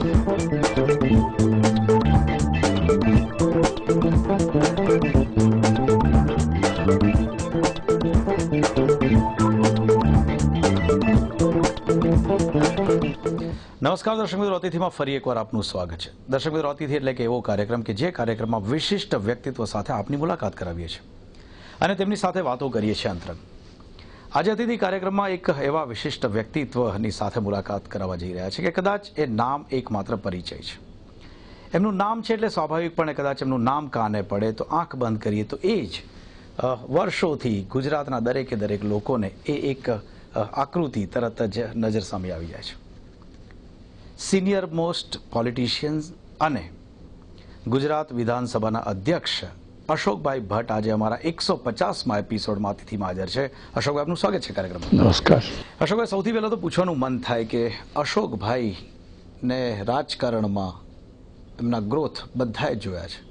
નમસ્કાર દર્શક મિત્રો અતિથિમાં ફરી એકવાર આપનું સ્વાગત છે દર્શક મિત્રો અતિથિ એટલે કે એવો કાર્યક્રમ કે જે કાર્યક્રમમાં વિશિષ્ટ વ્યક્તિત્વ સાથે આપની મુલાકાત કરાવીએ છીએ અને તેમની સાથે વાતો કરીએ છીએ અંતરંગ આજે અતિથિ કાર્યક્રમમાં એક એવા વિશિષ્ટ વ્યક્તિત્વની સાથે મુલાકાત કરાવવા જઈ રહ્યા છે કે કદાચ એ નામ એકમાત્ર પરિચય છે એમનું નામ છે એટલે સ્વાભાવિકપણે કદાચ એમનું નામ કાને પડે તો આંખ બંધ કરીએ તો એ જ વર્ષોથી ગુજરાતના દરેકે દરેક લોકોને એ એક આકૃતિ તરત જ નજર સામે આવી જાય છે સિનિયર મોસ્ટ પોલિટિશિયન્સ અને ગુજરાત વિધાનસભાના અધ્યક્ષ અશોકભાઈ ભટ્ટ આજે અમારા એકસો પચાસમાં એપિસોડમાં અતિથિમાં હાજર છે અશોકભાઈ આપનું સ્વાગત છે કાર્યક્રમ નમસ્કાર અશોકભાઈ સૌથી પહેલાં તો પૂછવાનું મન થાય કે અશોકભાઈ ને રાજકારણમાં એમના ગ્રોથ બધાએ જોયા છે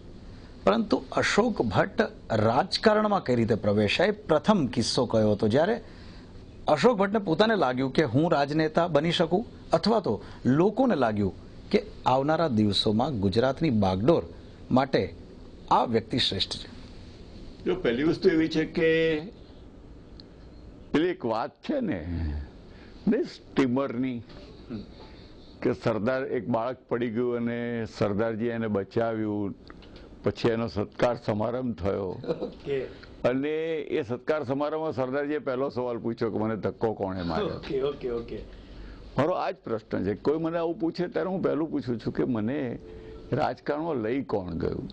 પરંતુ અશોક ભટ્ટ રાજકારણમાં કઈ રીતે પ્રવેશાય પ્રથમ કિસ્સો કયો હતો જ્યારે અશોક ભટ્ટને પોતાને લાગ્યું કે હું રાજનેતા બની શકું અથવા તો લોકોને લાગ્યું કે આવનારા દિવસોમાં ગુજરાતની બાગડોર માટે આ વ્યક્તિ શ્રેષ્ઠ છે જો પહેલી વસ્તુ એવી છે કે પેલી એક વાત છે ને સ્ટીમરની કે સરદાર એક બાળક પડી ગયું અને સરદારજી એને બચાવ્યું પછી એનો સત્કાર સમારંભ થયો અને એ સત્કાર સમારંભમાં સરદારજીએ પહેલો સવાલ પૂછ્યો કે મને ધક્કો કોણે માર્યો મારો આ જ પ્રશ્ન છે કોઈ મને આવું પૂછે ત્યારે હું પહેલું પૂછું છું કે મને રાજકારણમાં લઈ કોણ ગયું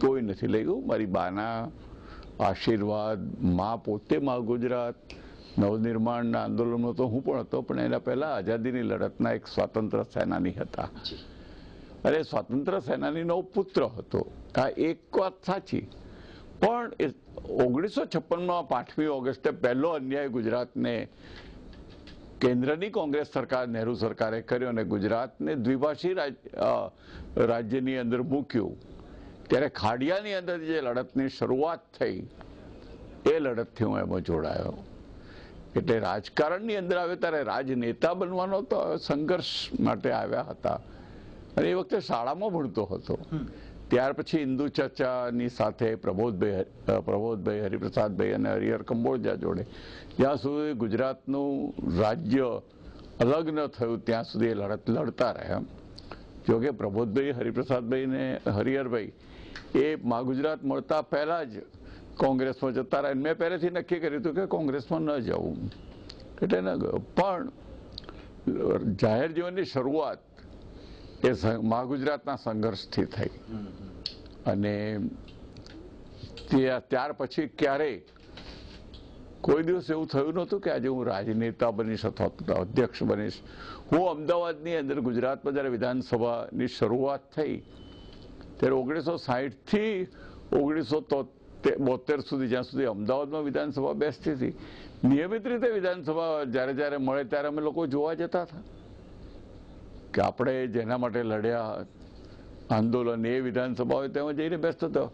કોઈ નથી લઈ ગયું મારી બાના આશીર્વાદ મા પોતે મા ગુજરાત નવનિર્માણના આંદોલનમાં તો હું પણ હતો પણ એના પહેલા આઝાદીની લડતના એક સ્વાતંત્ર સેનાની હતા અરે સ્વાતંત્ર સેનાનીનો પુત્ર હતો આ એક વાત સાચી પણ ઓગણીસો છપ્પનમાં પાંચમી ઓગસ્ટે પહેલો અન્યાય ગુજરાતને કેન્દ્રની કોંગ્રેસ સરકાર નહેરુ સરકારે કર્યો અને ગુજરાતને દ્વિભાષી રાજ્યની અંદર મૂક્યું ત્યારે ખાડિયાની અંદર જે લડતની શરૂઆત થઈ એ લડતથી હું એમાં જોડાયો એટલે રાજકારણની અંદર આવે ત્યારે રાજનેતા બનવાનો તો સંઘર્ષ માટે આવ્યા હતા અને એ વખતે શાળામાં ભણતો હતો ત્યાર પછી હિન્દુ ચર્ચાની સાથે પ્રબોધભાઈ પ્રબોધભાઈ હરિપ્રસાદભાઈ અને હરિહર કંબોજા જોડે જ્યાં સુધી ગુજરાતનું રાજ્ય અલગ ન થયું ત્યાં સુધી લડત લડતા રહ્યા જોકે પ્રબોધભાઈ હરિપ્રસાદભાઈ ને હરિહરભાઈ એ ગુજરાત મળતા પહેલાં જ કોંગ્રેસમાં જતા રહ્યા મેં પહેલેથી નક્કી કર્યું હતું કે કોંગ્રેસમાં ન જવું એટલે ન ગયો પણ જાહેર જીવનની શરૂઆત એ મહાગુજરાતના સંઘર્ષથી થઈ અને ત્યાર પછી ક્યારેય કોઈ દિવસ એવું થયું નતું કે આજે હું રાજનેતા બનીશ અથવા અધ્યક્ષ બનીશ હું અમદાવાદની અંદર ગુજરાતમાં જ્યારે વિધાનસભાની શરૂઆત થઈ ત્યારે ઓગણીસો સાહીઠથી ઓગણીસો બોતેર સુધી જ્યાં સુધી અમદાવાદમાં વિધાનસભા બેસતી હતી નિયમિત રીતે વિધાનસભા જ્યારે જ્યારે મળે ત્યારે અમે લોકો જોવા જતા હતા કે આપણે જેના માટે લડ્યા આંદોલન એ વિધાનસભા હોય તેમાં જઈને બેસતો હતો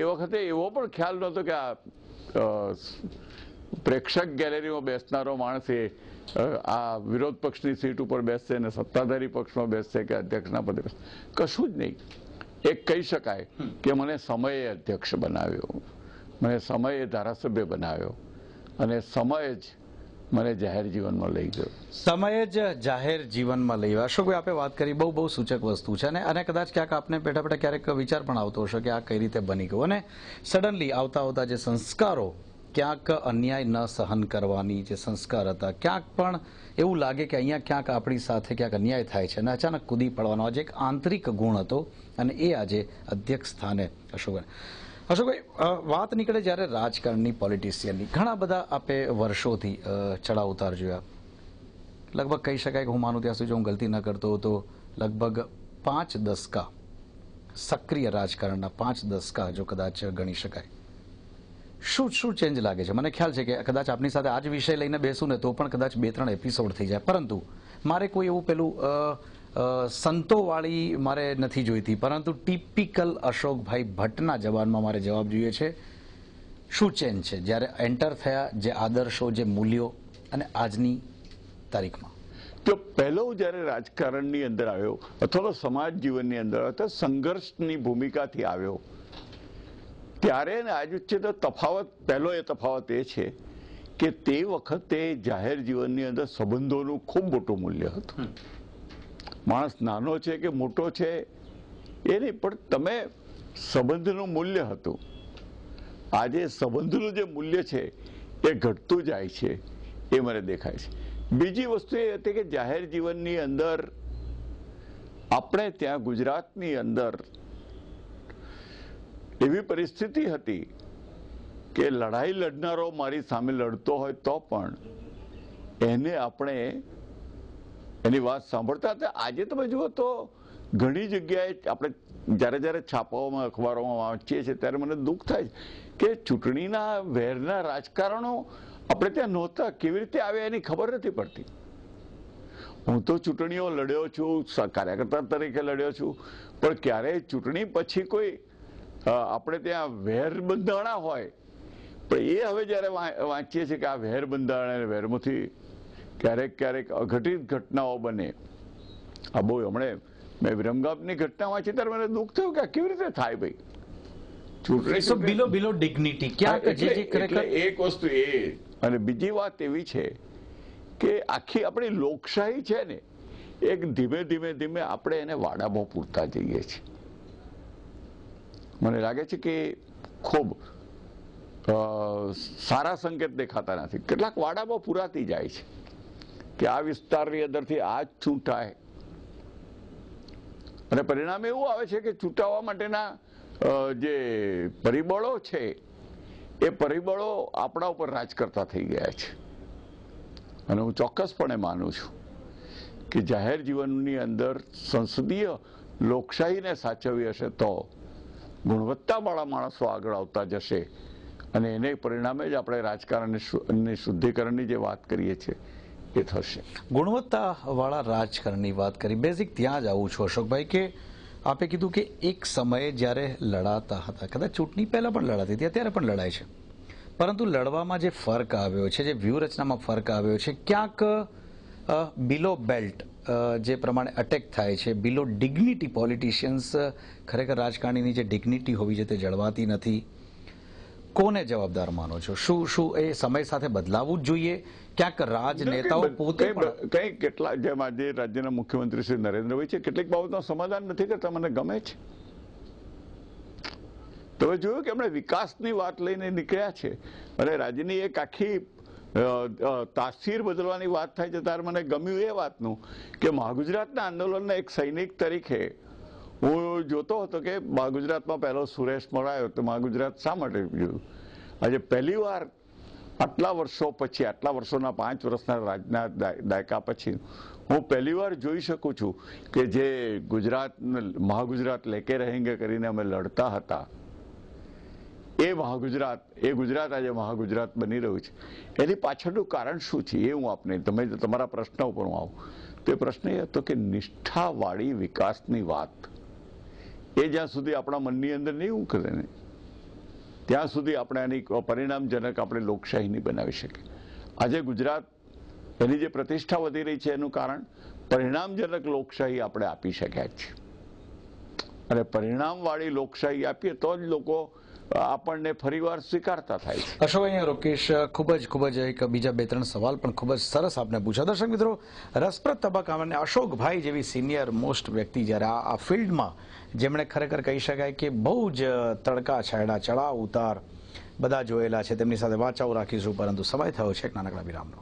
એ વખતે એવો પણ ખ્યાલ નહોતો કે આ પ્રેક્ષક ગેલેરીમાં બેસનારો માણસ એ આ વિરોધ પક્ષની સીટ ઉપર બેસશે અને સત્તાધારી પક્ષમાં બેસશે કે અધ્યક્ષના પદે બેસશે કશું જ નહીં એક કહી શકાય કે મને સમયે અધ્યક્ષ બનાવ્યો મને સમયે ધારાસભ્ય બનાવ્યો અને સમય જ મને જાહેર જીવનમાં લઈ ગયો સમય જ જાહેર જીવનમાં લઈ અશોકભાઈ આપે વાત કરી બહુ બહુ સૂચક વસ્તુ છે અને અને કદાચ ક્યાંક આપને પેટા પેટા ક્યારેક વિચાર પણ આવતો હશે કે આ કઈ રીતે બની ગયો અને સડનલી આવતા આવતા જે સંસ્કારો ક્યાંક અન્યાય ન સહન કરવાની જે સંસ્કાર હતા ક્યાંક પણ એવું લાગે કે અહીંયા ક્યાંક આપણી સાથે ક્યાંક અન્યાય થાય છે અને અચાનક કૂદી પડવાનો આજે એક આંતરિક ગુણ હતો અને એ આજે અધ્યક્ષ સ્થાને અશોકભાઈ અશોકભાઈ વાત નીકળે જ્યારે રાજકારણની પોલિટિશિયનની ઘણા બધા આપે વર્ષોથી ચડાવ ઉતાર જોયા લગભગ કહી શકાય કે હું માનું ત્યાં સુધી હું ગલતી ન કરતો હતો લગભગ પાંચ દસકા સક્રિય રાજકારણના પાંચ દસકા જો કદાચ ગણી શકાય શું શું ચેન્જ લાગે છે મને ખ્યાલ છે કે કદાચ આપની સાથે આજ વિષય લઈને બેસું ને તો પણ કદાચ બે ત્રણ એપિસોડ થઈ જાય પરંતુ મારે કોઈ એવું પેલું સંતોવાળી મારે નથી જોઈતી પરંતુ ટિપિકલ અશોકભાઈ ભટ્ટના જવાનમાં મારે જવાબ જોઈએ છે શું ચેન્જ છે જ્યારે એન્ટર થયા જે આદર્શો જે મૂલ્યો અને આજની તારીખમાં તો પહેલો જ્યારે રાજકારણની અંદર આવ્યો અથવા તો સમાજ જીવનની અંદર આવ્યો તો સંઘર્ષની ભૂમિકાથી આવ્યો ત્યારે ને આજ વચ્ચેનો તફાવત પહેલો એ તફાવત એ છે કે તે વખતે જાહેર જીવનની અંદર સંબંધોનું ખૂબ મોટું મૂલ્ય હતું માણસ નાનો છે કે મોટો છે એ નહીં પણ તમે સંબંધનું મૂલ્ય હતું આજે સંબંધનું જે મૂલ્ય છે એ ઘટતું જાય છે એ મને દેખાય છે બીજી વસ્તુ એ હતી કે જાહેર જીવનની અંદર આપણે ત્યાં ગુજરાતની અંદર એવી પરિસ્થિતિ હતી કે લડાઈ લડનારો મારી સામે લડતો હોય તો પણ એને આપણે એની વાત સાંભળતા હતા આજે તમે જુઓ તો ઘણી જગ્યાએ આપણે જ્યારે જ્યારે છાપાઓમાં અખબારોમાં વાંચીએ છીએ ત્યારે મને દુઃખ થાય છે કે ચૂંટણીના વેરના રાજકારણો આપણે ત્યાં નહોતા કેવી રીતે આવ્યા એની ખબર નથી પડતી હું તો ચૂંટણીઓ લડ્યો છું કાર્યકર્તા તરીકે લડ્યો છું પણ ક્યારેય ચૂંટણી પછી કોઈ આપણે ત્યાં વેર બંધાણા હોય પણ એ હવે જ્યારે વાંચીએ છીએ કે આ વેર બંધારણ અને વેરમાંથી ક્યારેક ક્યારેક અઘટિત ઘટનાઓ બને આ બહુ હમણે મેં વિરમગામની ઘટના વાંચી ત્યારે મને દુઃખ થયું કે કેવી રીતે થાય ભાઈ ચૂંટણી બિલો બિલો ડિગ્નિટી ક્યાં એક વસ્તુ એ અને બીજી વાત એવી છે કે આખી આપણી લોકશાહી છે ને એક ધીમે ધીમે ધીમે આપણે એને વાડામાં પૂરતા જઈએ છીએ મને લાગે છે કે ખૂબ સારા સંકેત દેખાતા નથી કેટલાક વાડામાં પુરાતી જાય છે કે આ વિસ્તારની અંદરથી આ જ છૂટાય અને પરિણામ એવું આવે છે કે છૂટાવવા માટેના જે પરિબળો છે એ પરિબળો આપણા ઉપર રાજ કરતા થઈ ગયા છે અને હું ચોક્કસપણે માનું છું કે જાહેર જીવનની અંદર સંસદીય લોકશાહીને સાચવી હશે તો ગુણવત્તાવાળા માણસો આગળ આવતા જશે અને એને પરિણામે જ આપણે રાજકારણ શુદ્ધિકરણની જે વાત કરીએ છીએ એ થશે ગુણવત્તાવાળા રાજકારણની વાત કરી બેઝિક ત્યાં જ આવું છું અશોકભાઈ કે આપે કીધું કે એક સમયે જ્યારે લડાતા હતા કદાચ ચૂંટણી પહેલાં પણ લડાતી હતી અત્યારે પણ લડાય છે પરંતુ લડવામાં જે ફર્ક આવ્યો છે જે વ્યૂહરચનામાં ફર્ક આવ્યો છે ક્યાંક બિલો બેલ્ટ જે પ્રમાણે અટેક થાય છે બિલો ડિગ્નિટી પોલિટિશિયન્સ ખરેખર રાજકારણીની જે ડિગ્નિટી હોવી જોઈએ તે જળવાતી નથી કોને જવાબદાર માનો છો શું શું એ સમય સાથે બદલાવું જ જોઈએ ક્યાંક રાજનેતાઓ પોતે કઈ કેટલા જેમ આજે રાજ્યના મુખ્યમંત્રી શ્રી નરેન્દ્ર નરેન્દ્રભાઈ છે કેટલીક બાબતનો સમાધાન નથી કરતા મને ગમે છે તમે જોયું કે એમણે વિકાસની વાત લઈને નીકળ્યા છે અને રાજ્યની એક આખી તાસીર બદલવાની વાત થાય છે ત્યારે મને ગમ્યું એ વાતનું કે મહા ગુજરાતના આંદોલનના એક સૈનિક તરીકે હું જોતો હતો કે મહા ગુજરાતમાં પહેલો સુરેશ મળાયો તો મહા ગુજરાત શા માટે જોયું આજે પહેલીવાર આટલા વર્ષો પછી આટલા વર્ષોના પાંચ વર્ષના રાજના દાયકા પછી હું પહેલીવાર જોઈ શકું છું કે જે ગુજરાત મહાગુજરાત લેકે રહેંગે કરીને અમે લડતા હતા એ મહાગુજરાત એ ગુજરાત આજે મહાગુજરાત બની રહ્યું છે એની પાછળનું કારણ શું છે એ હું આપને તમે તમારા પ્રશ્ન ઉપર હું આવું તો પ્રશ્ન એ હતો કે નિષ્ઠાવાળી વિકાસની વાત એ જ્યાં સુધી આપણા મનની અંદર નહીં હું કરે ને ત્યાં સુધી આપણે એની પરિણામજનક આપણે લોકશાહી નહીં બનાવી શકીએ આજે ગુજરાત એની જે પ્રતિષ્ઠા વધી રહી છે એનું કારણ પરિણામજનક લોકશાહી આપણે આપી શક્યા છીએ અને પરિણામવાળી લોકશાહી આપીએ તો જ લોકો આપણને ફરીવાર સ્વીકારતા થાય છે અશોકભાઈ રોકેશ ખૂબ જ ખૂબ જ એક બીજા બે ત્રણ સવાલ પણ ખૂબ જ સરસ આપને પૂછ્યા દર્શક મિત્રો રસપ્રદ તબક્કામાં અશોકભાઈ જેવી સિનિયર મોસ્ટ વ્યક્તિ જ્યારે આ ફિલ્ડમાં જેમણે ખરેખર કહી શકાય કે બહુ જ તડકા છાયડા ચડાવ ઉતાર બધા જોયેલા છે તેમની સાથે વાંચાઓ રાખીશું પરંતુ સમય થયો છે એક નાનકડા વિરામનો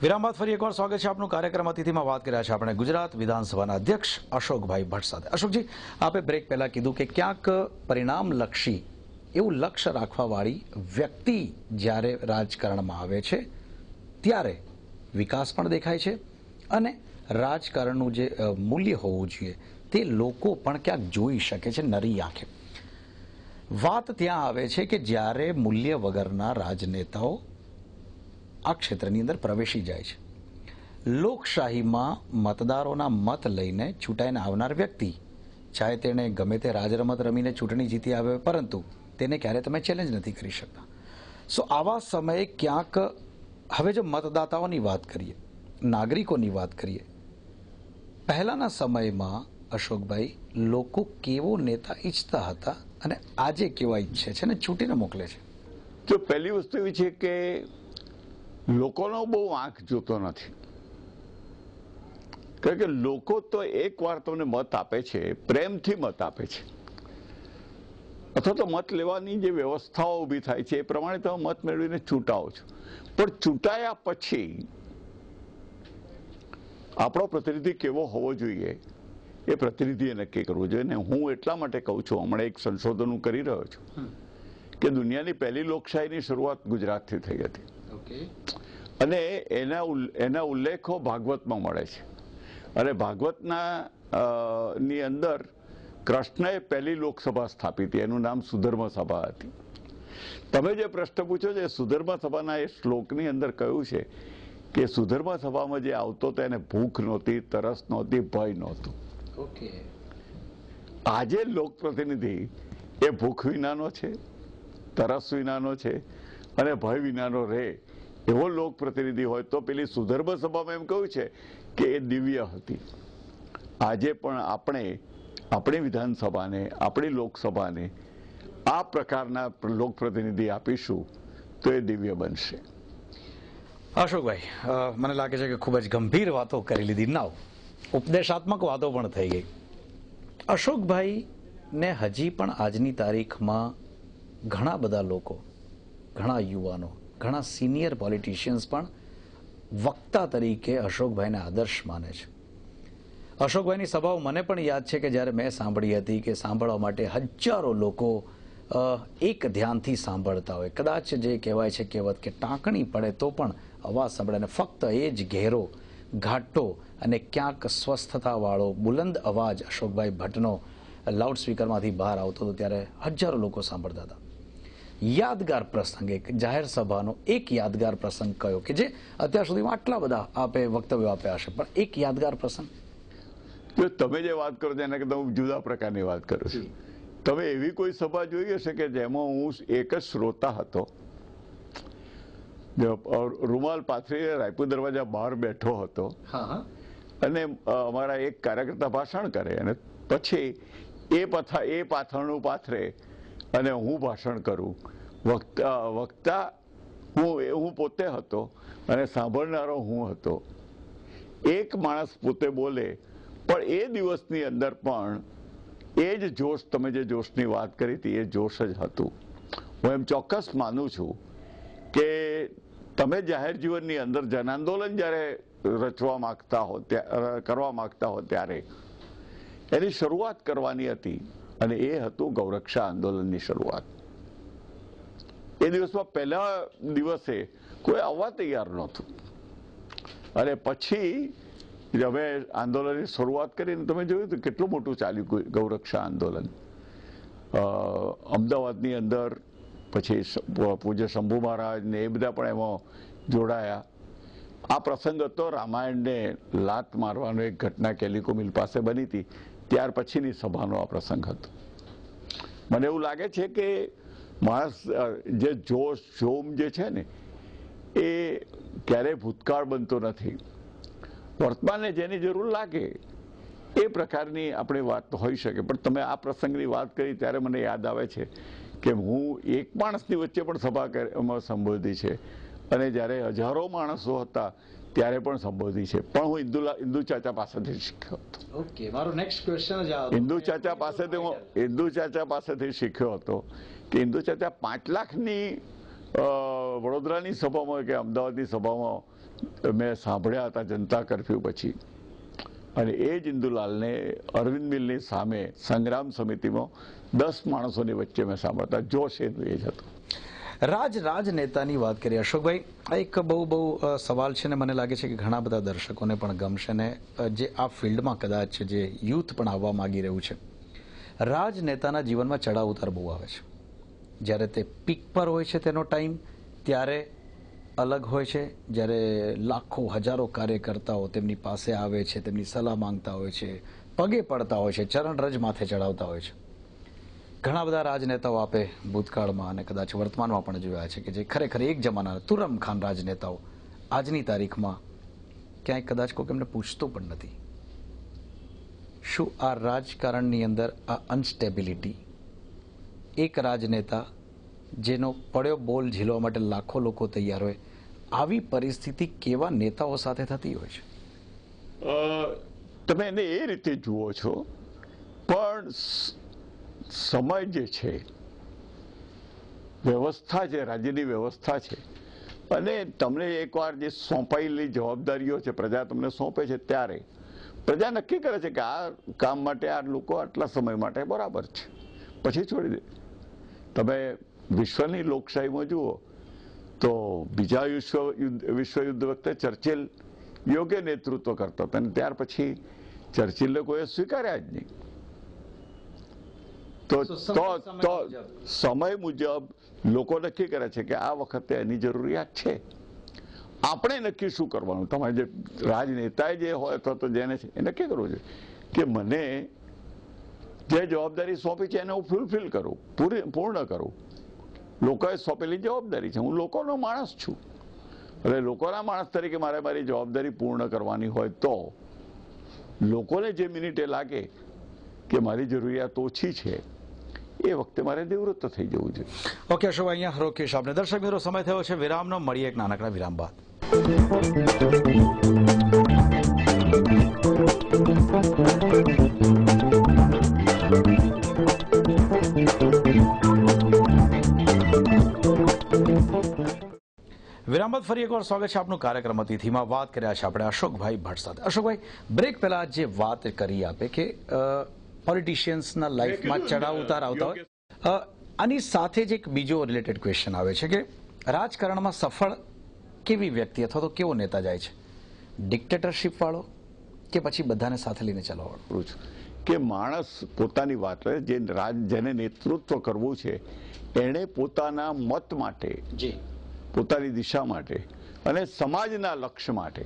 વિરામ બાદ ફરી એકવાર સ્વાગત છે આપનું કાર્યક્રમ અતિથિમાં વાત કર્યા છે આપણે ગુજરાત વિધાનસભાના અધ્યક્ષ અશોકભાઈ ભટ્ટ સાથે અશોકજી આપે બ્રેક પહેલાં કીધું કે ક્યાંક પરિણામલક્ષી એવું લક્ષ્ય રાખવાવાળી વ્યક્તિ જ્યારે રાજકારણમાં આવે છે ત્યારે વિકાસ પણ દેખાય છે અને રાજકારણનું જે મૂલ્ય હોવું જોઈએ તે લોકો પણ ક્યાંક જોઈ શકે છે નરી આંખે વાત ત્યાં આવે છે કે જ્યારે મૂલ્ય વગરના રાજનેતાઓ આ ક્ષેત્રની અંદર પ્રવેશી જાય છે લોકશાહીમાં મતદારોના મત લઈને ચૂંટાઈને આવનાર વ્યક્તિ ચાહે તેણે ગમે તે રાજરમત રમીને ચૂંટણી જીતી આવે પરંતુ તેને ક્યારે તમે ચેલેન્જ નથી કરી શકતા સો આવા સમયે ક્યાંક હવે જો મતદાતાઓની વાત કરીએ નાગરિકોની વાત કરીએ પહેલાંના સમયમાં અશોકભાઈ લોકો કેવો નેતા ઈચ્છતા હતા અને આજે કેવા ઈચ્છે છે ને છૂટીને મોકલે છે તો પહેલી વસ્તુ એવી છે કે લોકોનો બહુ આંખ જોતો નથી કારણ કે લોકો તો એક વાર તમને મત આપે છે પ્રેમથી મત આપે છે અથવા તો મત લેવાની જે વ્યવસ્થાઓ ઊભી થાય છે એ પ્રમાણે તમે મત મેળવીને ચૂંટાવો છો પણ ચૂંટાયા પછી આપણો પ્રતિનિધિ કેવો હોવો જોઈએ એ પ્રતિનિધિએ નક્કી કરવું જોઈએ ને હું એટલા માટે કહું છું હમણાં એક સંશોધન કરી રહ્યો છું કે દુનિયાની પહેલી લોકશાહીની શરૂઆત ગુજરાતથી થઈ હતી અને એના એના ઉલ્લેખો ભાગવતમાં મળે છે અને ભાગવતના ની અંદર કૃષ્ણએ પહેલી લોકસભા સ્થાપી હતી એનું નામ સુધર્મ સભા હતી તમે જે પ્રશ્ન પૂછો છો સુધર્મ સભાના એ શ્લોકની અંદર કહ્યું છે કે સુધર્મ સભામાં જે આવતો તો એને ભૂખ નહોતી તરસ નહોતી ભય નહોતું ઓકે આજે લોકપ્રતિનિધિ એ ભૂખ વિનાનો છે તરસ વિનાનો છે અને ભય વિનાનો રે એવો લોક પ્રતિનિધિ હોય તો પેલી સુધર્ભ સભામાં એમ કહ્યું છે કે એ દિવ્ય હતી આજે પણ આપણે આપણી વિધાનસભાને આપણી લોકસભાને આ પ્રકારના લોક પ્રતિનિધિ આપીશું તો એ દિવ્ય બનશે અશોકભાઈ મને લાગે છે કે ખૂબ જ ગંભીર વાતો કરી લીધી નાવ ઉપદેશાત્મક વાતો પણ થઈ ગઈ અશોકભાઈ ને હજી પણ આજની તારીખમાં ઘણા બધા લોકો ઘણા યુવાનો ઘણા સિનિયર પોલિટિશિયન્સ પણ વક્તા તરીકે અશોકભાઈને આદર્શ માને છે અશોકભાઈની સભાઓ મને પણ યાદ છે કે જ્યારે મેં સાંભળી હતી કે સાંભળવા માટે હજારો લોકો એક ધ્યાનથી સાંભળતા હોય કદાચ જે કહેવાય છે કહેવત કે ટાંકણી પડે તો પણ અવાજ સાંભળે અને ફક્ત એ જ ઘેરો ઘાટો અને ક્યાંક સ્વસ્થતાવાળો બુલંદ અવાજ અશોકભાઈ ભટ્ટનો લાઉડસ્પીકરમાંથી બહાર આવતો હતો ત્યારે હજારો લોકો સાંભળતા હતા યાદગાર પ્રસંગ એક જાહેર સભાનો એક યાદગાર પ્રસંગ કયો કે જે અત્યાર સુધીમાં આટલા બધા આપે વક્તવ્યો આપ્યા છે પણ એક યાદગાર પ્રસંગ જો તમે જે વાત કરો છો એના કરતાં હું જુદા પ્રકારની વાત કરું છું તમે એવી કોઈ સભા જોઈ હશે કે જેમાં હું એક જ શ્રોતા હતો રૂમાલ પાથરીને રાયપુર દરવાજા બહાર બેઠો હતો અને અમારા એક કાર્યકર્તા ભાષણ કરે અને પછી એ પથા એ પાથરણું પાથરે અને હું ભાષણ કરું વક્તા વક્તા હું હું પોતે હતો અને સાંભળનારો હું હતો એક માણસ પોતે બોલે પણ એ દિવસની અંદર પણ એ જ જોશ તમે જે જોશની વાત કરી હતી એ જોશ જ હતું હું એમ ચોક્કસ માનું છું કે તમે જાહેર જીવનની અંદર જનાંદોલન જ્યારે રચવા માગતા હો કરવા માગતા હો ત્યારે એની શરૂઆત કરવાની હતી અને એ હતું ગૌરક્ષા આંદોલનની શરૂઆત એ દિવસમાં પહેલા દિવસે કોઈ આવવા તૈયાર નહોતું અને પછી હવે આંદોલનની શરૂઆત કરીને તમે જોયું તો કેટલું મોટું ચાલ્યું ગૌરક્ષા આંદોલન અમદાવાદની અંદર પછી પૂજ્ય શંભુ મહારાજ ને એ બધા પણ એમાં જોડાયા આ પ્રસંગ હતો રામાયણને લાત મારવાનો એક ઘટના કેલિકો મિલ પાસે બની હતી ત્યાર પછીની સભાનો આ પ્રસંગ હતો મને એવું લાગે છે કે માણસ જે જોશ જોમ જે છે ને એ ક્યારેય ભૂતકાળ બનતો નથી વર્તમાનને જેની જરૂર લાગે એ પ્રકારની આપણી વાત તો હોઈ શકે પણ તમે આ પ્રસંગની વાત કરી ત્યારે મને યાદ આવે છે કે હું એક માણસની વચ્ચે પણ સભા સંબોધી છે અને જ્યારે હજારો માણસો હતા ત્યારે પણ સંબોધી છે પણ હું હિન્દુ હિન્દુ ચાચા પાસેથી શીખ્યો હતો હિન્દુ ચાચા પાસેથી હું હિન્દુ ચાચા પાસેથી શીખ્યો હતો કે હિન્દુ ચાચા પાંચ લાખની વડોદરાની સભામાં કે અમદાવાદની સભામાં મેં સાંભળ્યા હતા જનતા કરફ્યુ પછી અને એ જ ઇન્દુલાલને અરવિંદ મિલની સામે સંગ્રામ સમિતિમાં દસ માણસોની વચ્ચે મેં સાંભળતા જોશ એનું એ જ હતું રાજ રાજ નેતાની વાત કરીએ અશોકભાઈ આ એક બહુ બહુ સવાલ છે ને મને લાગે છે કે ઘણા બધા દર્શકોને પણ ગમશે ને જે આ ફિલ્ડમાં કદાચ જે યુથ પણ આવવા માંગી રહ્યું છે રાજનેતાના જીવનમાં ચડાવ ઉતાર બહુ આવે છે જ્યારે તે પીક પર હોય છે તેનો ટાઈમ ત્યારે અલગ હોય છે જ્યારે લાખો હજારો કાર્યકર્તાઓ તેમની પાસે આવે છે તેમની સલાહ માંગતા હોય છે પગે પડતા હોય છે ચરણ રજ માથે ચડાવતા હોય છે ઘણા બધા રાજનેતાઓ આપે ભૂતકાળમાં અને કદાચ વર્તમાનમાં પણ જોયા છે કે જે ખરેખર એક જમાના તુરમ ખાન રાજનેતાઓ આજની તારીખમાં ક્યાંય કદાચ કોઈક એમને પૂછતું પણ નથી શું આ રાજકારણની અંદર આ અનસ્ટેબિલિટી એક રાજનેતા જેનો પડ્યો બોલ ઝીલવા માટે લાખો લોકો તૈયાર હોય આવી પરિસ્થિતિ કેવા નેતાઓ સાથે થતી હોય છે તમે એને એ રીતે જુઓ છો પણ સમય જે છે વ્યવસ્થા છે રાજ્યની વ્યવસ્થા છે અને તમને એકવાર જે સોંપાયેલી જવાબદારીઓ છે પ્રજા તમને સોંપે છે ત્યારે પ્રજા નક્કી કરે છે કે આ કામ માટે આ લોકો આટલા સમય માટે બરાબર છે પછી છોડી દે તમે વિશ્વની લોકશાહીમાં જુઓ તો બીજા વિશ્વ વિશ્વયુદ્ધ વખતે ચર્ચિલ યોગ્ય નેતૃત્વ કરતો હતો અને ત્યાર પછી ચર્ચિલને કોઈએ સ્વીકાર્યા જ નહીં તો સમય મુજબ લોકો નક્કી કરે છે કે આ વખતે એની જરૂરિયાત છે આપણે નક્કી શું કરવાનું તમારે જે રાજનેતાએ જે હોય અથવા તો જેને છે એ નક્કી કરવું જોઈએ કે મને જે જવાબદારી સોંપી છે એને હું ફૂલફિલ કરું પૂરી પૂર્ણ કરું લોકોએ સોંપેલી જવાબદારી છે હું લોકોનો માણસ છું એટલે લોકોના માણસ તરીકે મારે મારી જવાબદારી પૂર્ણ કરવાની હોય તો લોકોને જે મિનિટે લાગે કે મારી જરૂરિયાત ઓછી છે એ વખતે મારે નિવૃત્ત થઈ જવું છે ઓકે અશોક અહીંયા રોકેશ આપને દર્શક મિત્રો સમય થયો છે વિરામનો મળીએ એક નાનકડા વિરામ બાદ વિરામ બાદ ફરી એકવાર સ્વાગત છે આપનું કાર્યક્રમ અતિથિમાં વાત કર્યા છે આપણે અશોકભાઈ ભટ્ટ સાથે અશોકભાઈ બ્રેક પહેલા જે વાત કરી આપે કે પોલિટિશિયન્સના લાઈફમાં ચડાવ ઉતાર આવતા હોય આની સાથે જ એક બીજો રિલેટેડ ક્વેશ્ચન આવે છે કે રાજકારણમાં સફળ કેવી વ્યક્તિ અથવા તો કેવો નેતા જાય છે ડિક્ટેટરશીપ વાળો કે પછી બધાને સાથે લઈને ચલાવવાનો કે માણસ પોતાની વાત જે રાજ જેને નેતૃત્વ કરવું છે એણે પોતાના મત માટે પોતાની દિશા માટે અને સમાજના લક્ષ્ય માટે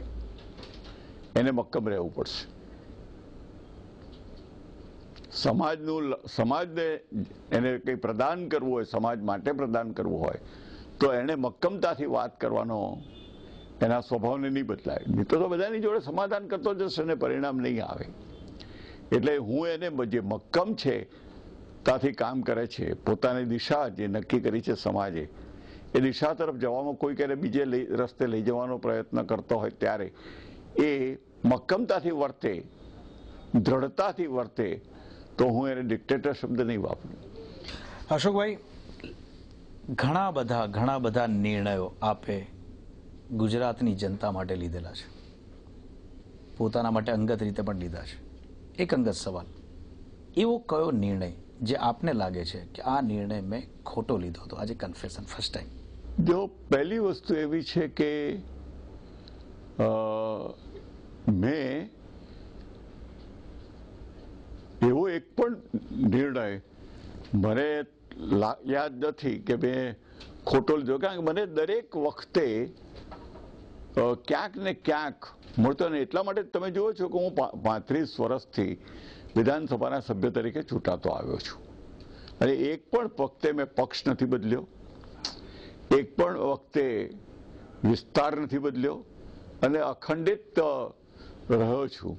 એને મક્કમ રહેવું પડશે સમાજનું સમાજને એને કંઈ પ્રદાન કરવું હોય સમાજ માટે પ્રદાન કરવું હોય તો એણે મક્કમતાથી વાત કરવાનો એના સ્વભાવને નહીં બદલાય નહીં તો બધાની જોડે સમાધાન કરતો જશે અને પરિણામ નહીં આવે એટલે હું એને જે મક્કમ છે તાથી કામ કરે છે પોતાની દિશા જે નક્કી કરી છે સમાજે એ દિશા તરફ જવામાં કોઈ ક્યારે બીજે રસ્તે લઈ જવાનો પ્રયત્ન કરતો હોય ત્યારે એ મક્કમતાથી વર્તે દ્રઢતાથી વર્તે તો હું એને ડિક્ટેટર શબ્દ નહીં વાપરું અશોકભાઈ ઘણા બધા ઘણા બધા નિર્ણયો આપે ગુજરાતની જનતા માટે લીધેલા છે પોતાના માટે અંગત રીતે પણ લીધા છે એક અંગત સવાલ એવો કયો નિર્ણય જે આપને લાગે છે કે આ નિર્ણય મેં ખોટો લીધો હતો આજે કન્ફેશન ફર્સ્ટ ટાઈમ જો પહેલી વસ્તુ એવી છે કે મેં એવો એક પણ નિર્ણય મને યાદ નથી કે મેં ખોટો લીધો કારણ કે મને દરેક વખતે ક્યાંક ને ક્યાંક મળતો નહીં એટલા માટે તમે જુઓ છો કે હું પાંત્રીસ વર્ષથી વિધાનસભાના સભ્ય તરીકે ચૂંટાતો આવ્યો છું અને એક પણ વખતે મેં પક્ષ નથી બદલ્યો એક પણ વખતે વિસ્તાર નથી બદલ્યો અને અખંડિત રહ્યો છું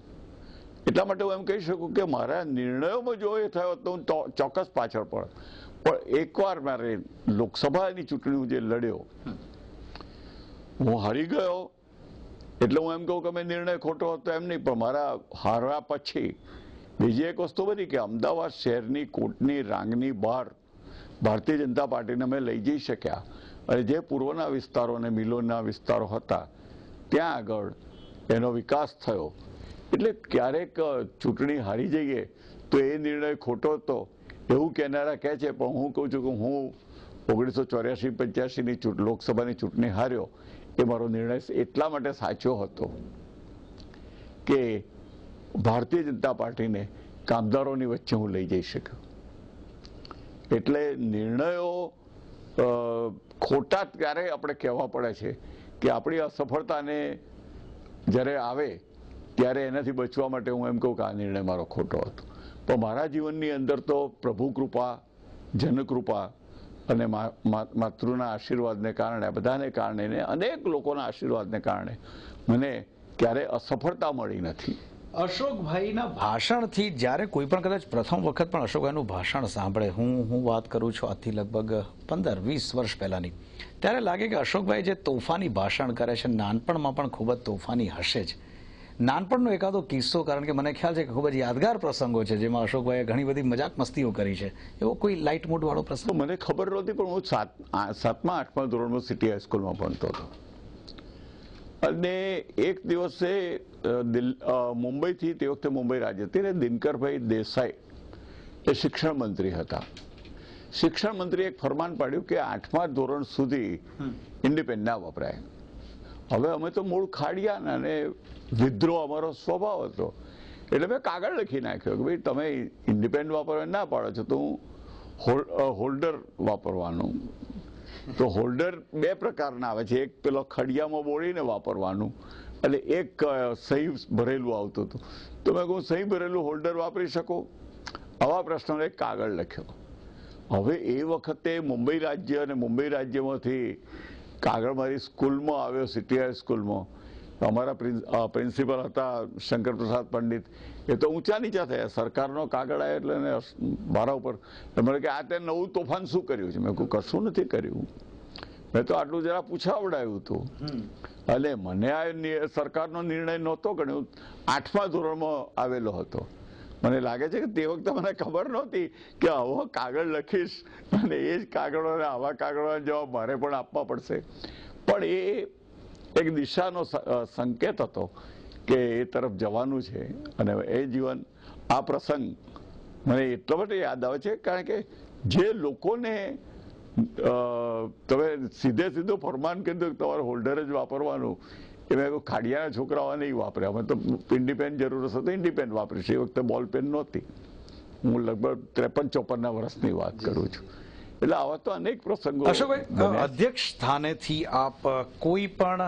એટલા માટે હું એમ કહી શકું કે મારા નિર્ણયોમાં જો એ થયો તો હું ચોક્કસ પાછળ પડત પણ એકવાર મારે લોકસભાની ચૂંટણી હું જે લડ્યો હું હારી ગયો એટલે હું એમ કહું કે મેં નિર્ણય ખોટો હતો એમ નહીં પણ મારા હારવા પછી બીજી એક વસ્તુ બની કે અમદાવાદ શહેરની કોર્ટની રાંગની બહાર ભારતીય જનતા પાર્ટીને અમે લઈ જઈ શક્યા અને જે પૂર્વના વિસ્તારો અને મિલોના વિસ્તારો હતા ત્યાં આગળ એનો વિકાસ થયો એટલે ક્યારેક ચૂંટણી હારી જઈએ તો એ નિર્ણય ખોટો હતો એવું કહેનારા કહે છે પણ હું કહું છું કે હું ઓગણીસો ચોર્યાસી પંચ્યાસીની લોકસભાની ચૂંટણી હાર્યો એ મારો નિર્ણય એટલા માટે સાચો હતો કે ભારતીય જનતા પાર્ટીને કામદારોની વચ્ચે હું લઈ જઈ શક્યો એટલે નિર્ણયો ખોટા ત્યારે આપણે કહેવા પડે છે કે આપણી અસફળતાને જ્યારે આવે ત્યારે એનાથી બચવા માટે હું એમ કહું કે આ નિર્ણય મારો ખોટો હતો પણ મારા જીવનની અંદર તો પ્રભુ કૃપા જનકૃપા અને માતૃના આશીર્વાદને કારણે બધાને કારણે અનેક લોકોના આશીર્વાદને કારણે મને ક્યારે અસફળતા મળી નથી અશોકભાઈના ભાષણથી જ્યારે કોઈ પણ કદાચ પ્રથમ વખત પણ અશોકભાઈનું ભાષણ સાંભળે હું હું વાત કરું છું આથી લગભગ પંદર વીસ વર્ષ પહેલાંની ત્યારે લાગે કે અશોકભાઈ જે તોફાની ભાષણ કરે છે નાનપણમાં પણ ખૂબ જ તોફાની હશે જ નાનપણનો એકાદો કિસ્સો કારણ કે મને ખ્યાલ છે કે ખૂબ જ યાદગાર પ્રસંગો છે જેમાં અશોકભાઈએ ઘણી બધી મજાક મસ્તીઓ કરી છે એવો કોઈ લાઇટ મૂડવાળો પ્રસંગ મને ખબર નહોતી પણ હું સાત સાતમા આઠમા ધોરણમાં સિટી હાઈસ્કૂલમાં ભણતો હતો અને એક દિવસે મુંબઈથી તે વખતે મુંબઈ રાજ્ય હતી ને દિનકરભાઈ દેસાઈ એ શિક્ષણ મંત્રી હતા શિક્ષણ મંત્રીએ એક ફરમાન પાડ્યું કે આઠમા ધોરણ સુધી ઇન્ડિપેન્ડ ના વપરાય હવે અમે તો મૂળ ખાડિયાના અને વિદ્રોહ અમારો સ્વભાવ હતો એટલે મેં કાગળ લખી નાખ્યો કે ભાઈ તમે ઇન્ડિપેન્ડ વાપરવા ના પાડો છો તો હું હોલ્ડર વાપરવાનું તો હોલ્ડર બે પ્રકારના આવે છે એક પેલો ખડિયામાં બોળીને વાપરવાનું એટલે એક સહી ભરેલું આવતું હતું તો મેં કહું સહી ભરેલું હોલ્ડર વાપરી શકો આવા એક કાગળ લખ્યો હવે એ વખતે મુંબઈ રાજ્ય અને મુંબઈ રાજ્યમાંથી કાગળ મારી સ્કૂલમાં આવ્યો સિટી હાઈ સ્કૂલમાં અમારા પ્રિન્સિપલ હતા શંકર પ્રસાદ પંડિત એ તો ઊંચા નીચા થયા સરકારનો કાગળ આવ્યો એટલે એને મારા ઉપર મને કે આ તે નવું તોફાન શું કર્યું છે મેં કહું કશું નથી કર્યું મેં તો આટલું જરા પૂછાવડાયું હતું એટલે મને આ સરકારનો નિર્ણય નહોતો ગણ્યો આઠમા ધોરણમાં આવેલો હતો મને લાગે છે કે તે વખતે મને ખબર નહોતી કે આવો કાગળ લખીશ અને એ જ કાગળોને આવા કાગળોના જવાબ મારે પણ આપવા પડશે પણ એ એક દિશાનો સંકેત હતો કે એ તરફ જવાનું છે અને એ જીવન આ પ્રસંગ મને એટલો માટે યાદ આવે છે કારણ કે જે લોકોને તમે સીધે સીધું ફરમાન કીધું તમારું હોલ્ડર જ વાપરવાનું એ મેં ખાડિયાના છોકરાઓ નહીં વાપરે અમે તો ઇન્ડિપેન જરૂર હશે તો વાપરીશ એ વખતે બોલપેન નહોતી હું લગભગ ત્રેપન ચોપનના વર્ષની વાત કરું છું એટલે આવા તો અનેક પ્રસંગો અધ્યક્ષ સ્થાનેથી આપ કોઈ પણ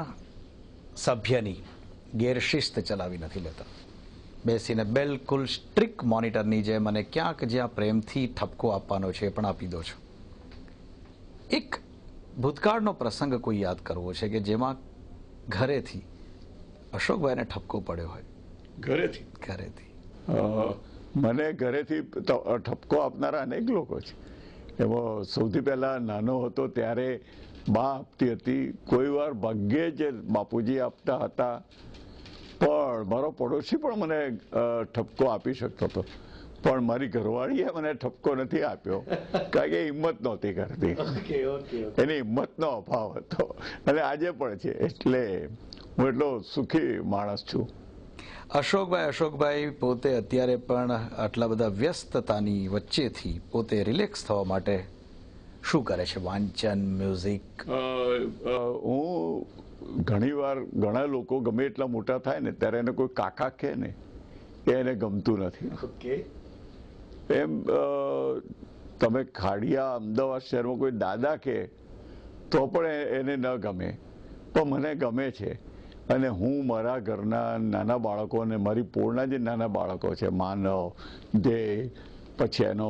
સભ્યની ગેરશિસ્ત ચલાવી નથી લેતા બેસીને બિલકુલ સ્ટ્રિક મોનિટરની જેમ અને ક્યાંક જ્યાં પ્રેમથી ઠપકો આપવાનો છે એ પણ આપી દો છો એક ભૂતકાળનો પ્રસંગ કોઈ યાદ કરવો છે કે જેમાં ઘરેથી અશોકભાઈને ઠપકો પડ્યો હોય ઘરેથી ઘરેથી મને ઘરેથી ઠપકો આપનારા અનેક લોકો છે એમાં સૌથી પહેલાં નાનો હતો ત્યારે બા આપતી હતી કોઈ વાર ભાગ્યે જ બાપુજી આપતા હતા પણ મારો પડોશી પણ મને ઠપકો આપી શકતો હતો પણ મારી ઘરવાળીએ મને ઠપકો નથી આપ્યો કારણ કે હિંમત નહોતી કરતી એની હિંમતનો અભાવ હતો અને આજે પણ છે એટલે હું એટલો સુખી માણસ છું અશોકભાઈ અશોકભાઈ પોતે અત્યારે પણ આટલા બધા વ્યસ્તતાની વચ્ચેથી પોતે રિલેક્સ થવા માટે શું કરે છે વાંચન મ્યુઝિક હું ઘણીવાર ઘણા લોકો ગમે એટલા મોટા થાય ને ત્યારે એને કોઈ કાકા કહે ને એને ગમતું નથી ઓકે એમ તમે ખાડિયા અમદાવાદ શહેરમાં કોઈ દાદા કે તો પણ એને ન ગમે પણ મને ગમે છે અને હું મારા ઘરના નાના બાળકો અને મારી પોળના જે નાના બાળકો છે માનવ દે પછી એનો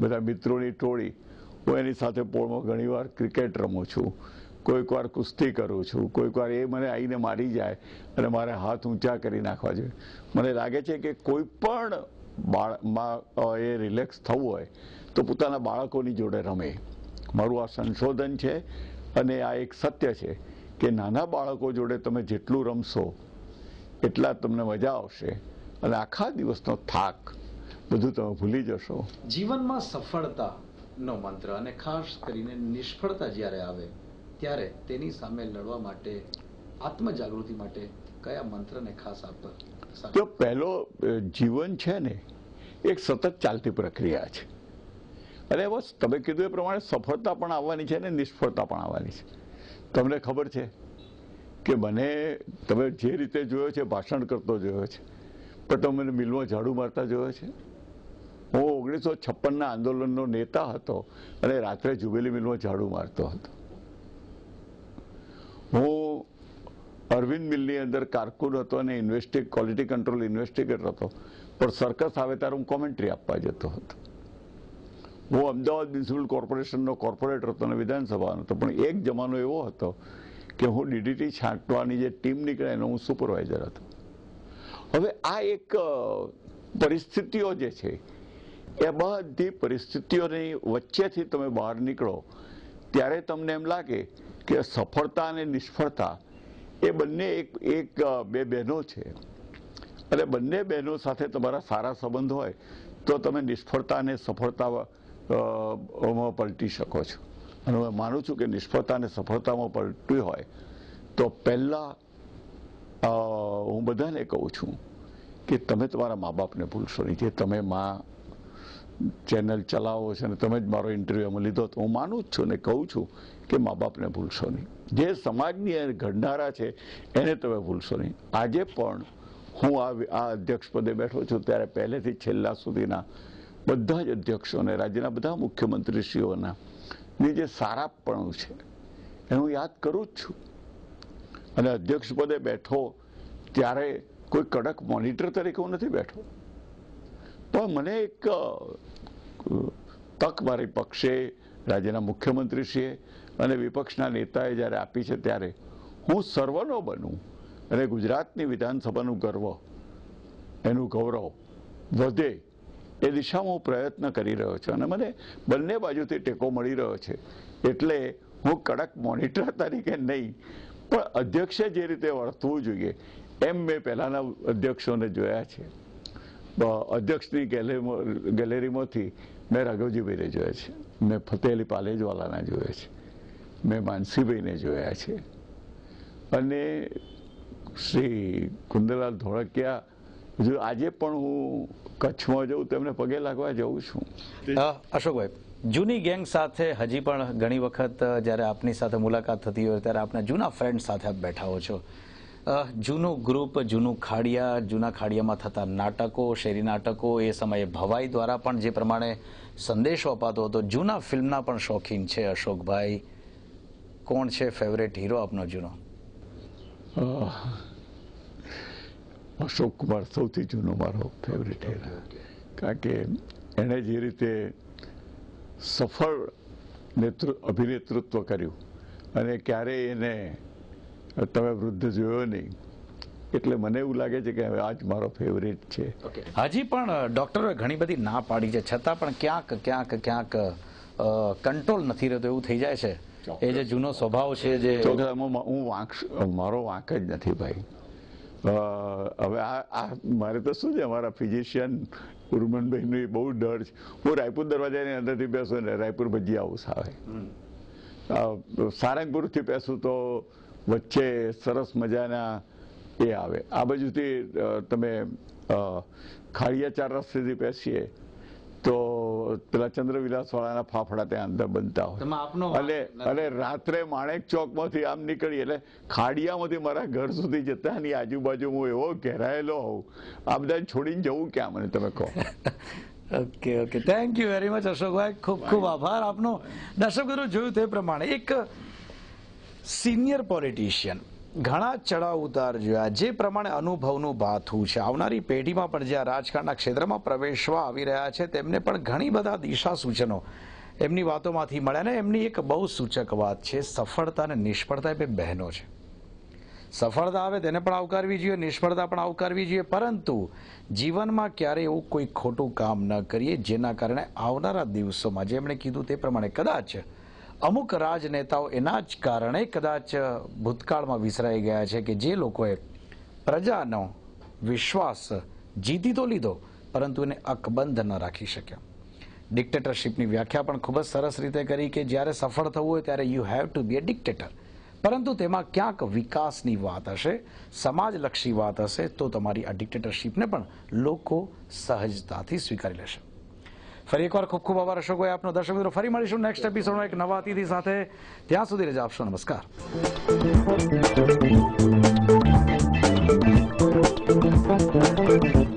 બધા મિત્રોની ટોળી હું એની સાથે પોળમાં ઘણીવાર ક્રિકેટ રમું છું કોઈક વાર કુસ્તી કરું છું કોઈક વાર એ મને આવીને મારી જાય અને મારે હાથ ઊંચા કરી નાખવા જોઈએ મને લાગે છે કે કોઈ પણ બાળમાં એ રિલેક્સ થવું હોય તો પોતાના બાળકોની જોડે રમે મારું આ સંશોધન છે અને આ એક સત્ય છે કે નાના બાળકો જોડે તમે જેટલું રમશો એટલા તમને મજા આવશે અને આખા દિવસનો થાક બધું તમે ભૂલી જશો જીવનમાં સફળતાનો મંત્ર અને ખાસ કરીને નિષ્ફળતા જ્યારે આવે ત્યારે તેની સામે લડવા માટે આત્મજાગૃતિ માટે કયા મંત્રને ખાસ આપવા પહેલો જીવન છે ને એક સતત ચાલતી પ્રક્રિયા છે અને બસ તમે કીધું એ પ્રમાણે સફળતા પણ આવવાની છે ને નિષ્ફળતા પણ આવવાની છે તમને ખબર છે કે મને તમે જે રીતે જોયો છે ભાષણ કરતો જોયો છે પણ તમે મને મિલમાં ઝાડુ મારતા જોયો છે હું ઓગણીસો છપ્પનના આંદોલનનો નેતા હતો અને રાત્રે જુબેલી મિલમાં ઝાડુ મારતો હતો હું અરવિંદ મિલની અંદર કારકુન હતો અને ઇન્વેસ્ટિગ ક્વોલિટી કંટ્રોલ ઇન્વેસ્ટિગેટર હતો પણ સરકસ આવે ત્યારે હું કોમેન્ટ્રી આપવા જતો હતો હું અમદાવાદ મ્યુનિસિપલ કોર્પોરેશનનો કોર્પોરેટર હતો અને વિધાનસભાનો હતો પણ એક જમાનો એવો હતો કે હું ડીડીટી છાંટવાની જે ટીમ નીકળે એનો હું સુપરવાઇઝર હતો હવે આ એક પરિસ્થિતિઓ જે છે એ બધી પરિસ્થિતિઓની વચ્ચેથી તમે બહાર નીકળો ત્યારે તમને એમ લાગે કે સફળતા અને નિષ્ફળતા એ બંને એક એક બે બહેનો છે અને બંને બહેનો સાથે તમારા સારા સંબંધ હોય તો તમે નિષ્ફળતા અને સફળતા પલટી શકો છો અને હું માનું છું કે નિષ્ફળતા અને સફળતામાં પલટવી હોય તો પહેલાં હું બધાને કહું છું કે તમે તમારા મા બાપને ભૂલશો નહીં જે તમે મા ચેનલ ચલાવો છો અને તમે જ મારો ઇન્ટરવ્યૂ અમે લીધો તો હું માનું જ છું ને કહું છું તે મા બાપને ભૂલશો નહીં જે સમાજની ઘડનારા છે એને તમે ભૂલશો નહીં આજે પણ હું આ આ અધ્યક્ષપદે બેઠો છું ત્યારે પહેલેથી છેલ્લા સુધીના બધા જ અધ્યક્ષોને રાજ્યના બધા મુખ્યમંત્રીશ્રીઓના ની જે સારાપણું છે એને હું યાદ કરું જ છું અને અધ્યક્ષ પદે બેઠો ત્યારે કોઈ કડક મોનિટર તરીકે હું નથી બેઠો પણ મને એક તક મારી પક્ષે રાજ્યના મુખ્યમંત્રીશ્રીએ અને વિપક્ષના નેતાએ જ્યારે આપી છે ત્યારે હું સર્વનો બનું અને ગુજરાતની વિધાનસભાનું ગર્વ એનું ગૌરવ વધે એ દિશામાં હું પ્રયત્ન કરી રહ્યો છું અને મને બંને બાજુથી ટેકો મળી રહ્યો છે એટલે હું કડક મોનિટર તરીકે નહીં પણ અધ્યક્ષે જે રીતે વર્તવું જોઈએ એમ મેં પહેલાંના અધ્યક્ષોને જોયા છે અધ્યક્ષની ગેલેરીમાંથી મેં રાઘવજીભાઈને જોયા છે મેં ફતેહ અલી પાલેજવાલાના જોયા છે મેં માનસીભાઈને જોયા છે અને શ્રી કુંદલાલ ધોળકિયા હજુ આજે પણ હું કચ્છમાં જઉં તેમને પગે લાગવા જઉં છું અશોકભાઈ જૂની ગેંગ સાથે હજી પણ ઘણી વખત જ્યારે આપની સાથે મુલાકાત થતી હોય ત્યારે આપના જૂના ફ્રેન્ડ સાથે આપ બેઠા હો છો જૂનું ગ્રુપ જૂનું ખાડિયા જૂના ખાડિયામાં થતા નાટકો શેરી નાટકો એ સમયે ભવાઈ દ્વારા પણ જે પ્રમાણે સંદેશો અપાતો હતો જૂના ફિલ્મના પણ શોખીન છે અશોકભાઈ કોણ છે ફેવરેટ હીરો આપનો જૂનો અશોક કુમાર સૌથી જૂનો મારો ફેવરેટ હીરો કારણ કે એણે જે રીતે સફળ નેતૃ અભિનેતૃત્વ કર્યું અને ક્યારેય એને તમે વૃદ્ધ જોયો નહીં એટલે મને એવું લાગે છે કે હવે આજ મારો ફેવરેટ છે હજી પણ ડોક્ટરોએ ઘણી બધી ના પાડી છે છતાં પણ ક્યાંક ક્યાંક ક્યાંક કંટ્રોલ નથી રહેતો એવું થઈ જાય છે એ જે જૂનો સ્વભાવ છે જે હું વાંક મારો વાંક જ નથી ભાઈ હવે આ આ મારે તો શું છે અમારા ફિઝિશિયન ઉર્મનભાઈનો એ બહુ ડર છે હું રાયપુર દરવાજાની અંદરથી બેસું ને રાયપુર ભજીયા હાઉસ આવે સારંગપુરથી બેસું તો વચ્ચે સરસ મજાના એ આવે આ બાજુથી તમે ખાડિયા ચાર રસ્તેથી બેસીએ તો પેલા ચંદ્રવિલાસવાળાના ફાફડા ત્યાં અંદર બનતા હોય એટલે એટલે રાત્રે માણેક ચોકમાંથી આમ નીકળી એટલે ખાડિયામાંથી મારા ઘર સુધી જતા ની આજુબાજુ હું એવો ઘેરાયેલો હોઉં આ બધા છોડીને જવું ક્યાં મને તમે કહો okay okay thank you very much અશોકભાઈ ખૂબ ખૂબ આભાર આપનો દર્શકો જોયું તે પ્રમાણે એક સિનિયર પોલિટિશિયન ઘણા ચડાવ ઉતાર જોયા જે પ્રમાણે અનુભવનું ભાથું છે આવનારી પેઢીમાં પણ જે આ રાજકારણના ક્ષેત્રમાં પ્રવેશવા આવી રહ્યા છે તેમને પણ ઘણી બધા દિશા સૂચનો એમની વાતોમાંથી મળ્યા ને એમની એક બહુ સૂચક વાત છે સફળતા અને નિષ્ફળતા એ બહેનો છે સફળતા આવે તેને પણ આવકારવી જોઈએ નિષ્ફળતા પણ આવકારવી જોઈએ પરંતુ જીવનમાં ક્યારેય એવું કોઈ ખોટું કામ ન કરીએ જેના કારણે આવનારા દિવસોમાં જેમણે કીધું તે પ્રમાણે કદાચ અમુક રાજનેતાઓ એના જ કારણે કદાચ ભૂતકાળમાં વિસરાઈ ગયા છે કે જે લોકોએ પ્રજાનો વિશ્વાસ જીતી તો લીધો પરંતુ એને અકબંધ ન રાખી શક્યા ડિક્ટેટરશીપની વ્યાખ્યા પણ ખૂબ જ સરસ રીતે કરી કે જ્યારે સફળ થવું હોય ત્યારે you have to be a dictator પરંતુ તેમાં ક્યાંક વિકાસની વાત હશે સમાજલક્ષી વાત હશે તો તમારી આ ડિક્ટેટરશીપને પણ લોકો સહજતાથી સ્વીકારી લેશે ફરી એકવાર ખૂબ ખૂબ આભાર અશોક આપનો દર્શક મિત્રો ફરી મળીશું નેક્સ્ટ એપિસોડમાં એક નવા અતિથિ સાથે ત્યાં સુધી રજા આપશો નમસ્કાર Thank you.